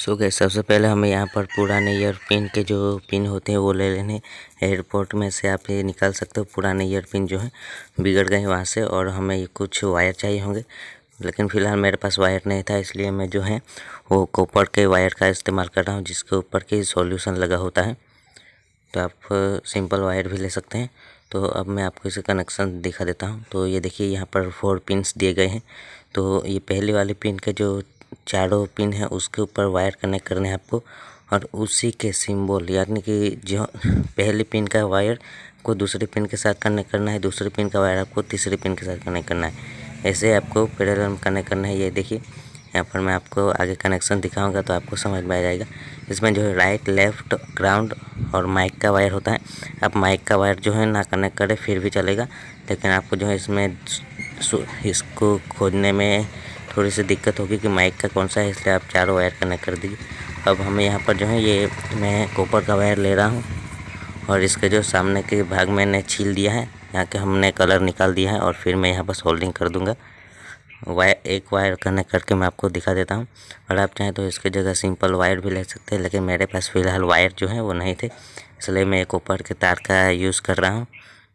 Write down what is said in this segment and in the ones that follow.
सो गए सबसे पहले हमें यहाँ पर पुराने ईयर पिन के जो पिन होते हैं वो ले लेने एयरपोर्ट में से आप ये निकाल सकते हो पुराने ईयर पिन जो है बिगड़ गए वहाँ से और हमें कुछ वायर चाहिए होंगे लेकिन फ़िलहाल मेरे पास वायर नहीं था इसलिए मैं जो है वो कॉपर के वायर का इस्तेमाल कर रहा हूँ जिसके ऊपर की सॉल्यूशन लगा होता है तो आप सिंपल वायर भी ले सकते हैं तो अब मैं आपको इसे कनेक्शन दिखा देता हूँ तो ये देखिए यहाँ पर फोर पिन दिए गए हैं तो ये पहले वाले पिन के जो चारों पिन है उसके ऊपर वायर कनेक्ट करना है आपको और उसी के सिंबल यानी कि जो पहले पिन का वायर को दूसरे पिन के साथ कनेक्ट करना है दूसरे पिन का वायर आपको तीसरे पिन के साथ कनेक्ट करना है ऐसे आपको पेडल में कनेक्ट करना है ये देखिए यहाँ पर मैं आपको आगे कनेक्शन दिखाऊंगा तो आपको समझ में आ जाएगा इसमें जो है राइट लेफ्ट ग्राउंड और माइक का वायर होता है आप माइक का वायर जो है ना कनेक्ट करें फिर भी चलेगा लेकिन आपको जो है इसमें इसको खोजने में थोड़ी सी दिक्कत होगी कि माइक का कौन सा है इसलिए आप चारों वायर कनेक्ट कर दीजिए अब हम यहाँ पर जो है ये मैं कॉपर का वायर ले रहा हूँ और इसके जो सामने के भाग मैंने छील दिया है यहाँ के हमने कलर निकाल दिया है और फिर मैं यहाँ पर सोल्डिंग कर दूँगा वायर एक वायर कनेक्ट करके मैं आपको दिखा देता हूँ और आप चाहें तो इसके जगह सिंपल वायर भी ले सकते हैं लेकिन मेरे पास फ़िलहाल वायर जो है वो नहीं थे इसलिए मैं एक ऊपर के तार का यूज़ कर रहा हूँ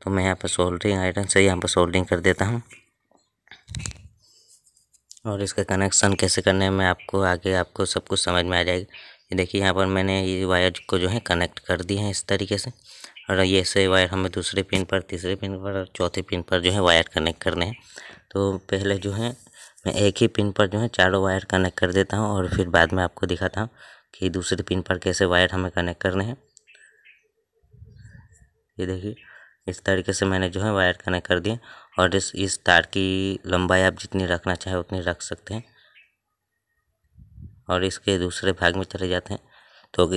तो मैं यहाँ पर सोल्डिंग आयरन से यहाँ पर सोल्डिंग कर देता हूँ और इसका कनेक्शन कैसे करने में आपको आगे आपको सब कुछ समझ में आ जाएगा ये देखिए यहाँ पर मैंने ये वायर को जो है कनेक्ट कर दिए हैं इस तरीके से और ये से वायर हमें दूसरे पिन पर तीसरे पिन पर और चौथे पिन पर जो है वायर कनेक्ट करने हैं तो पहले जो है मैं एक ही पिन पर जो है चारों वायर कनेक्ट कर देता हूँ और फिर बाद में आपको दिखाता हूँ कि दूसरे पिन पर कैसे वायर हमें कनेक्ट करने हैं ये देखिए इस तरीके से मैंने जो है वायर कनेक्ट कर दिए और इस इस तार की लंबाई आप जितनी रखना चाहें उतनी रख सकते हैं और इसके दूसरे भाग में चले जाते हैं तो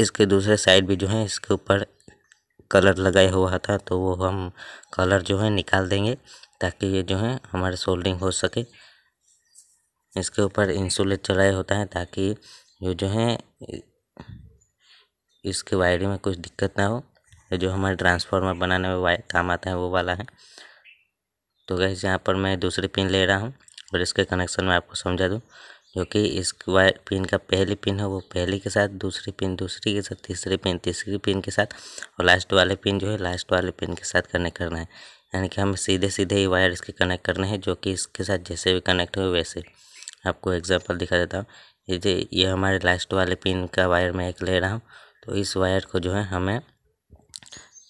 इसके दूसरे साइड भी जो है इसके ऊपर कलर लगाया हुआ था तो वो हम कलर जो है निकाल देंगे ताकि ये जो है हमारे सोल्डिंग हो सके इसके ऊपर इंसुलेट चलाया होता है ताकि जो जो है इसके वायरिंग में कुछ दिक्कत ना हो जो हमारे ट्रांसफार्मर बनाने में वायर काम आता है वो वाला है तो गैस यहाँ पर मैं दूसरी पिन ले रहा हूँ और इसके कनेक्शन में आपको समझा दूँ जो कि इस वायर पिन का पहली पिन है वो पहली के साथ दूसरी पिन दूसरी के साथ तीसरी पिन तीसरी पिन के साथ और लास्ट वाले पिन जो है लास्ट वाले पिन के साथ कनेक्ट करना है यानी कि हमें सीधे सीधे ही वायर इसके कनेक्ट करने हैं जो कि इसके साथ जैसे भी कनेक्ट हो वैसे आपको एग्जांपल दिखा देता हूँ ये ये हमारे लास्ट वाले पिन का वायर मैं एक ले रहा हूँ तो इस वायर को जो है हमें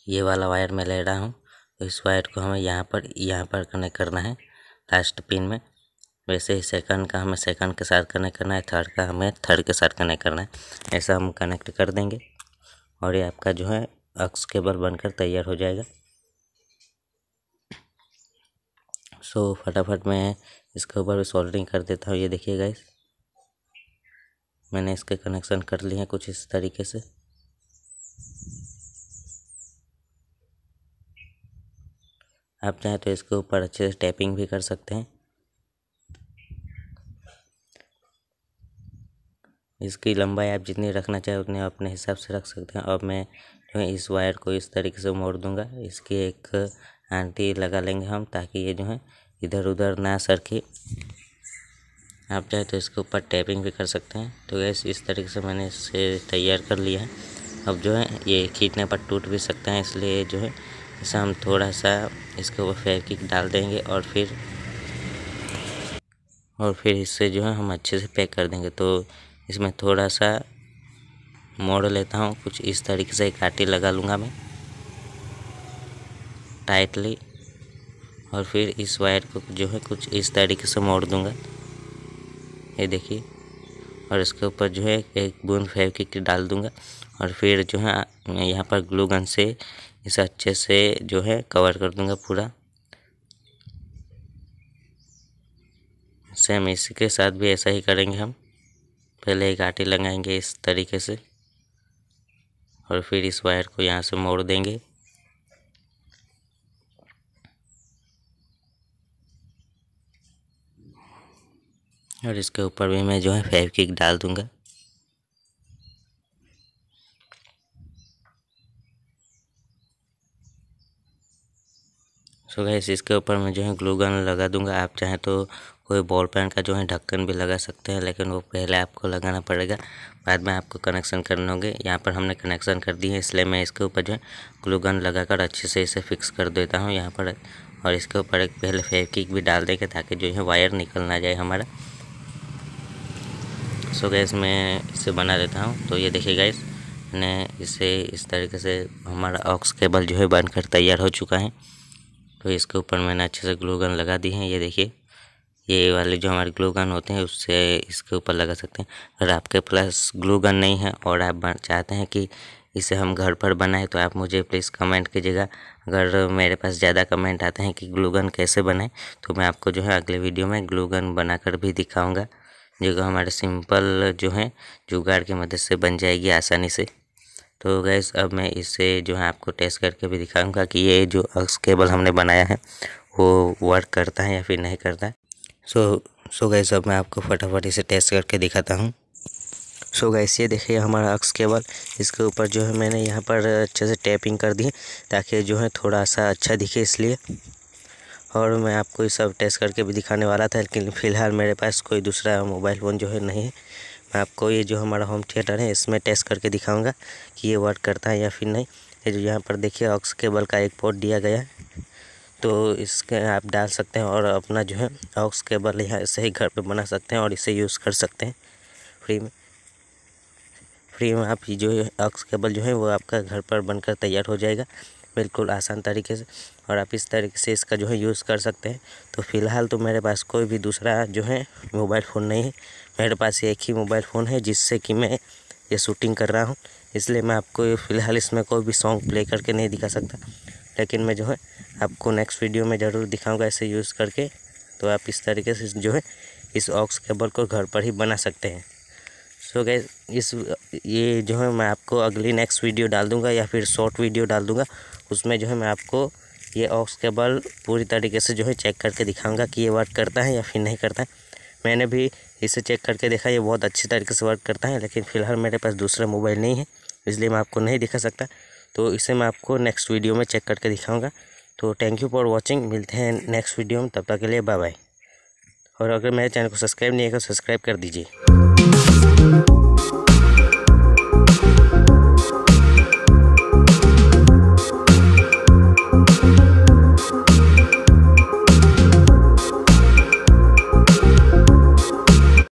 ये वाला वायर मैं ले रहा हूँ तो इस वायर को हमें यहाँ पर यहाँ पर कनेक्ट करना है लास्ट पिन में वैसे ही सेकंड का हमें सेकंड के साथ कनेक्ट करना है थर्ड का हमें थर्ड के साथ कनेक्ट करना है ऐसा हम कनेक्ट कर देंगे और ये आपका जो है अक्स केबल बनकर तैयार हो जाएगा सो फटाफट मैं इसके ऊपर सोल्डरिंग कर देता हूँ ये देखिए इस मैंने इसके कनेक्शन कर लिए हैं कुछ इस तरीके से आप चाहें तो इसके ऊपर अच्छे से टैपिंग भी कर सकते हैं इसकी लंबाई आप जितनी रखना चाहें उतनी आप अपने हिसाब से रख सकते हैं और मैं जो है इस वायर को इस तरीके से मोड़ दूंगा इसकी एक आंटी लगा लेंगे हम ताकि ये जो है इधर उधर ना सरके आप चाहे तो इसके ऊपर टैपिंग भी कर सकते हैं तो गैस इस तरीके से मैंने इसे तैयार कर लिया है अब जो है ये खींचने पर टूट भी सकते हैं इसलिए जो है जैसा हम थोड़ा सा इसके ऊपर फेविकिक डाल देंगे और फिर और फिर इससे जो है हम अच्छे से पैक कर देंगे तो इसमें थोड़ा सा मोड़ लेता हूँ कुछ इस तरीके से काटी लगा लूँगा मैं टाइटली और फिर इस वायर को जो है कुछ इस तरीके से मोड़ दूँगा ये देखिए और इसके ऊपर जो है एक बूंद फेविकिक डाल दूँगा और फिर जो है यहाँ पर ग्लू गन से इसे अच्छे से जो है कवर कर दूंगा पूरा सेम इसके साथ भी ऐसा ही करेंगे हम पहले एक आटे लगाएंगे इस तरीके से और फिर इस वायर को यहाँ से मोड़ देंगे और इसके ऊपर भी मैं जो है फेविक डाल दूंगा सो तो गैस इसके ऊपर मैं जो है ग्लू गन लगा दूंगा आप चाहें तो कोई बॉल पेन का जो है ढक्कन भी लगा सकते हैं लेकिन वो पहले आपको लगाना पड़ेगा बाद में आपको कनेक्शन करने होंगे यहाँ पर हमने कनेक्शन कर दिए इसलिए मैं इसके ऊपर जो है ग्लू गन लगा कर अच्छे से इसे फिक्स कर देता हूँ यहाँ पर और इसके ऊपर एक पहले फेवकिक भी डाल देंगे ताकि जो है वायर निकल ना जाए हमारा सो गैस मैं इसे बना लेता हूँ तो ये देखिए गैस मैंने इसे इस तरीके से हमारा ऑक्स केबल जो है बनकर तैयार हो चुका है तो इसके ऊपर मैंने अच्छे से ग्लू गन लगा दी है ये देखिए ये वाले जो हमारे ग्लू गन होते हैं उससे इसके ऊपर लगा सकते हैं अगर आपके पास ग्लू गन नहीं है और आप चाहते हैं कि इसे हम घर पर बनाएं तो आप मुझे प्लीज़ कमेंट कीजिएगा अगर मेरे पास ज़्यादा कमेंट आते हैं कि ग्लू गन कैसे बनाएं तो मैं आपको जो है अगले वीडियो में ग्लू गन बनाकर भी दिखाऊंगा जो हमारे सिंपल जो है जुगाड़ की मदद से बन जाएगी आसानी से तो गैस अब मैं इसे जो है आपको टेस्ट करके भी दिखाऊंगा कि ये जो अक्स केबल हमने बनाया है वो वर्क करता है या फिर नहीं करता है सो सो गैस अब मैं आपको फटाफट इसे टेस्ट करके दिखाता हूँ सो so गैस ये देखिए हमारा अक्स केबल इसके ऊपर जो है मैंने यहाँ पर अच्छे से टैपिंग कर दी ताकि जो है थोड़ा सा अच्छा दिखे इसलिए और मैं आपको ये सब टेस्ट करके भी दिखाने वाला था लेकिन फ़िलहाल मेरे पास कोई दूसरा मोबाइल फ़ोन जो है नहीं है मैं आपको ये जो हमारा होम थिएटर है इसमें टेस्ट करके दिखाऊंगा कि ये वर्क करता है या फिर नहीं ये जो यहाँ पर देखिए ऑक्स केबल का एक पोर्ट दिया गया है तो इसके आप डाल सकते हैं और अपना जो है ऑक्स केबल यहाँ से ही घर पर बना सकते हैं और इसे यूज़ कर सकते हैं फ्री में फ्री में आप जो ऑक्स केबल जो है वो आपका घर पर बनकर तैयार हो जाएगा बिल्कुल आसान तरीके से और आप इस तरीके से इसका जो है यूज़ कर सकते हैं तो फ़िलहाल तो मेरे पास कोई भी दूसरा जो है मोबाइल फ़ोन नहीं है मेरे पास एक ही मोबाइल फ़ोन है जिससे कि मैं ये शूटिंग कर रहा हूँ इसलिए मैं आपको फ़िलहाल इसमें कोई भी सॉन्ग प्ले करके नहीं दिखा सकता लेकिन मैं जो है आपको नेक्स्ट वीडियो में ज़रूर दिखाऊँगा इसे यूज़ करके तो आप इस तरीके से जो है इस ऑक्स केबल को घर पर ही बना सकते हैं सो so गए इस ये जो है मैं आपको अगली नेक्स्ट वीडियो डाल दूँगा या फिर शॉर्ट वीडियो डाल दूंगा उसमें जो है मैं आपको ये ऑक्स केबल पूरी तरीके से जो है चेक करके दिखाऊंगा कि ये वर्क करता है या फिर नहीं करता है मैंने भी इसे चेक करके देखा ये बहुत अच्छी तरीके से वर्क करता है लेकिन फ़िलहाल मेरे पास दूसरा मोबाइल नहीं है इसलिए मैं आपको नहीं दिखा सकता तो इसे मैं आपको नेक्स्ट वीडियो में चेक करके दिखाऊँगा तो थैंक यू फॉर वॉचिंग मिलते हैं नेक्स्ट वीडियो में तब तक के लिए बाय बाय और अगर मेरे चैनल को सब्सक्राइब नहीं है तो सब्सक्राइब कर दीजिए